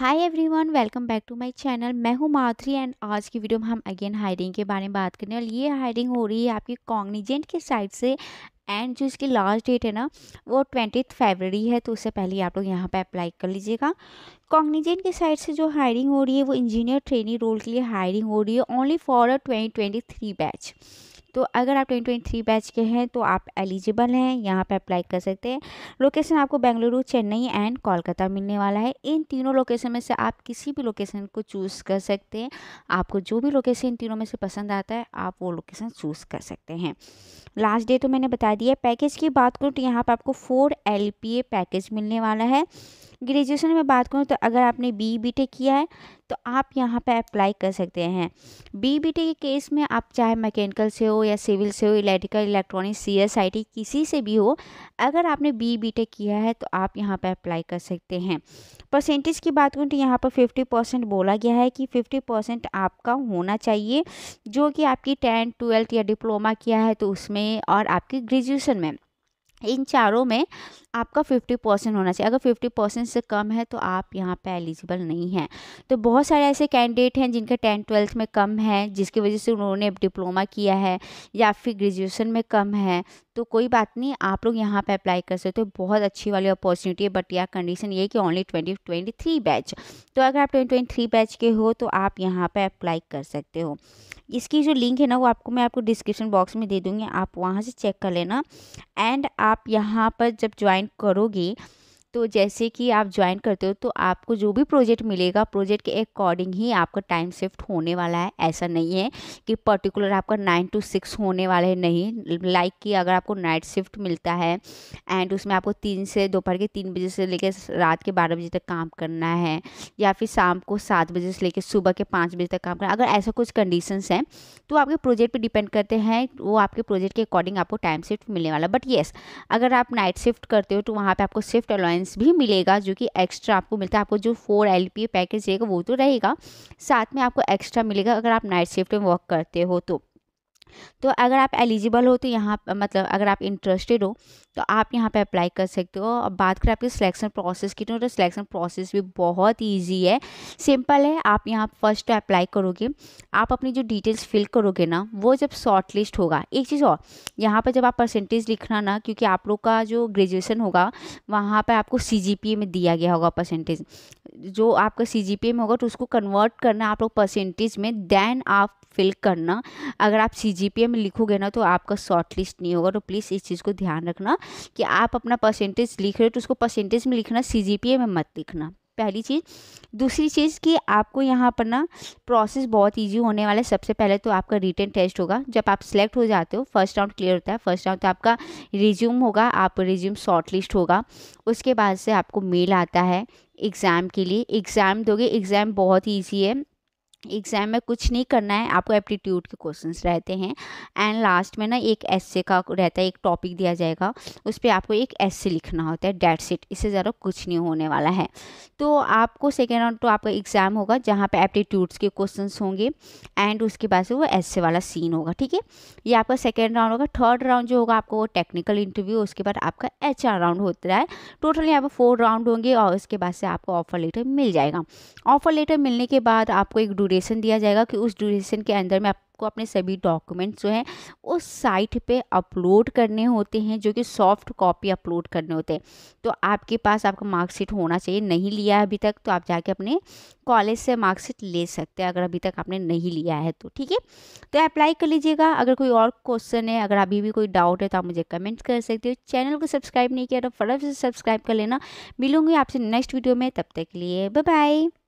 hi everyone welcome back to my channel मैं हूं माथुरी and आज की वीडियो में हम अगेन हायरिंग के बारे में बात करने और ये हायरिंग हो रही है आपकी कॉन्गनीजेंट के साइड से एंड जो इसकी लास्ट डेट है ना वो ट्वेंटी फेबररी है तो उससे पहले आप लोग यहाँ पे अप्लाई कर लीजिएगा कॉन्गनीजेंट के साइड से जो हायरिंग हो रही है वो इंजीनियर ट्रेनिंग रोल के लिए हायरिंग हो रही है only for a twenty batch तो अगर आप 2023 बैच के हैं तो आप एलिजिबल हैं यहाँ पे अप्लाई कर सकते हैं लोकेशन आपको बेंगलुरु चेन्नई एंड कोलकाता मिलने वाला है इन तीनों लोकेशन में से आप किसी भी लोकेशन को चूज़ कर सकते हैं आपको जो भी लोकेशन इन तीनों में से पसंद आता है आप वो लोकेशन चूज़ कर सकते हैं लास्ट डे तो मैंने बता दिया पैकेज की बात करूँ तो यहाँ पर आपको फोर एल पैकेज मिलने वाला है ग्रेजुएशन में बात करूँ तो अगर आपने बी बी टेक किया है तो आप यहाँ पर अप्लाई कर सकते हैं बी बी टेक के केस में आप चाहे मैकेनिकल से हो या सिविल से हो electrical electronic C S I T किसी से भी हो अगर आपने बी बी टेक किया है तो आप यहाँ पर अप्लाई कर सकते हैं परसेंटेज की बात करूँ तो यहाँ पर फिफ्टी परसेंट बोला गया है कि फिफ्टी परसेंट आपका होना चाहिए जो कि आपकी टेंथ ट्वेल्थ या डिप्लोमा किया है तो उसमें और आपकी ग्रेजुएशन में इन चारों में आपका 50 परसेंट होना चाहिए अगर 50 परसेंट से कम है तो आप यहाँ पे एलिजिबल नहीं हैं तो बहुत सारे ऐसे कैंडिडेट हैं जिनका टेंथ ट्वेल्थ में कम है जिसकी वजह से उन्होंने डिप्लोमा किया है या फिर ग्रेजुएशन में कम है तो कोई बात नहीं आप लोग यहाँ पे अप्लाई कर सकते हो बहुत अच्छी वाली अपॉर्चुनिटी है बट यह कंडीशन ये कि only twenty twenty three batch तो अगर आप ट्वेंटी ट्वेंटी थ्री बैच के हो तो आप यहाँ पर अप्लाई कर सकते हो इसकी जो लिंक है ना वो आपको मैं आपको डिस्क्रिप्शन बॉक्स में दे दूँगी आप वहाँ से चेक कर लेना एंड आप यहाँ पर जब ज्वाइन करोगे तो जैसे कि आप ज्वाइन करते हो तो आपको जो भी प्रोजेक्ट मिलेगा प्रोजेक्ट के अकॉर्डिंग ही आपका टाइम शिफ्ट होने वाला है ऐसा नहीं है कि पर्टिकुलर आपका नाइन टू सिक्स होने वाला है नहीं लाइक कि अगर आपको नाइट शिफ्ट मिलता है एंड उसमें आपको तीन से दोपहर के तीन बजे से लेकर रात के बारह बजे तक काम करना है या फिर शाम को सात बजे से लेकर सुबह के पाँच बजे तक काम करना अगर ऐसा कुछ कंडीशन है तो आपके प्रोजेक्ट पर डिपेंड करते हैं वो आपके प्रोजेक्ट के अकॉर्डिंग आपको टाइम शिफ्ट मिलने वाला बट येस अगर आप नाइट शिफ्ट करते हो तो वहाँ पर आपको शिफ्ट अलाउंस इंश्योरेंस भी मिलेगा जो कि एक्स्ट्रा आपको मिलता है आपको जो फोर एल पैकेज रहेगा वो तो रहेगा साथ में आपको एक्स्ट्रा मिलेगा अगर आप नाइट शिफ्ट में वर्क करते हो तो तो अगर आप एलिजिबल हो तो यहाँ मतलब अगर आप इंटरेस्टेड हो तो आप यहाँ पे अप्लाई कर सकते हो अब बात करें आपके सिलेक्शन प्रोसेस की तो सिलेक्शन तो प्रोसेस भी बहुत ईजी है सिंपल है आप यहाँ फर्स्ट अप्लाई करोगे आप अपनी जो डिटेल्स फिल करोगे ना वो जब शॉर्ट लिस्ट होगा एक चीज़ और यहाँ पर जब आप परसेंटेज लिखना ना क्योंकि आप लोग का जो ग्रेजुएसन होगा वहाँ पर आपको सी में दिया गया होगा परसेंटेज जो आपका सी में होगा तो उसको कन्वर्ट करना आप लोग परसेंटेज में देन आप फिल करना अगर आप सी जीपीए में लिखोगे ना तो आपका शॉर्ट लिस्ट नहीं होगा तो प्लीज़ इस चीज़ को ध्यान रखना कि आप अपना परसेंटेज लिख रहे हो तो उसको परसेंटेज में लिखना सी में मत लिखना पहली चीज़ दूसरी चीज़ कि आपको यहाँ पर ना प्रोसेस बहुत इजी होने वाला है सबसे पहले तो आपका रिटर्न टेस्ट होगा जब आप सिलेक्ट हो जाते हो फर्स्ट राउंड क्लियर होता है फर्स्ट राउंड तो आपका रिज्यूम होगा आप रिज्यूम शॉर्ट लिस्ट होगा उसके बाद से आपको मेल आता है एग्ज़ाम के लिए एग्ज़ाम दोगे एग्ज़ाम बहुत ईजी है एग्ज़ाम में कुछ नहीं करना है आपको एप्टीट्यूड के क्वेश्चंस रहते हैं एंड लास्ट में ना एक एसे का रहता है एक टॉपिक दिया जाएगा उस पर आपको एक एसे लिखना होता है डेट सेट इससे ज़्यादा कुछ नहीं होने वाला है तो आपको सेकेंड राउंड तो आपका एग्ज़ाम होगा जहाँ पर एप्टीट्यूड्स के क्वेश्चन होंगे एंड उसके बाद से वो एस्से वाला सीन होगा ठीक है ये आपका सेकेंड राउंड होगा थर्ड राउंड जो होगा आपको वो टेक्निकल इंटरव्यू उसके बाद आपका एच राउंड होता है टोटल यहाँ पर फोर राउंड होंगे और उसके बाद से आपको ऑफर लेटर मिल जाएगा ऑफर लेटर मिलने के बाद आपको एक ड्यूरेशन दिया जाएगा कि उस ड्यूरेशन के अंदर में आपको अपने सभी डॉक्यूमेंट्स जो हैं उस साइट पे अपलोड करने होते हैं जो कि सॉफ्ट कॉपी अपलोड करने होते हैं तो आपके पास आपका मार्कशीट होना चाहिए नहीं लिया है अभी तक तो आप जाके अपने कॉलेज से मार्कशीट ले सकते हैं अगर अभी तक आपने नहीं लिया है तो ठीक है तो अप्लाई कर लीजिएगा अगर कोई और क्वेश्चन है अगर अभी भी कोई डाउट है तो आप मुझे कमेंट कर सकते हो चैनल को सब्सक्राइब नहीं किया तो फटाफट से सब्सक्राइब कर लेना मिलूंगी आपसे नेक्स्ट वीडियो में तब तक के लिए बाय बाय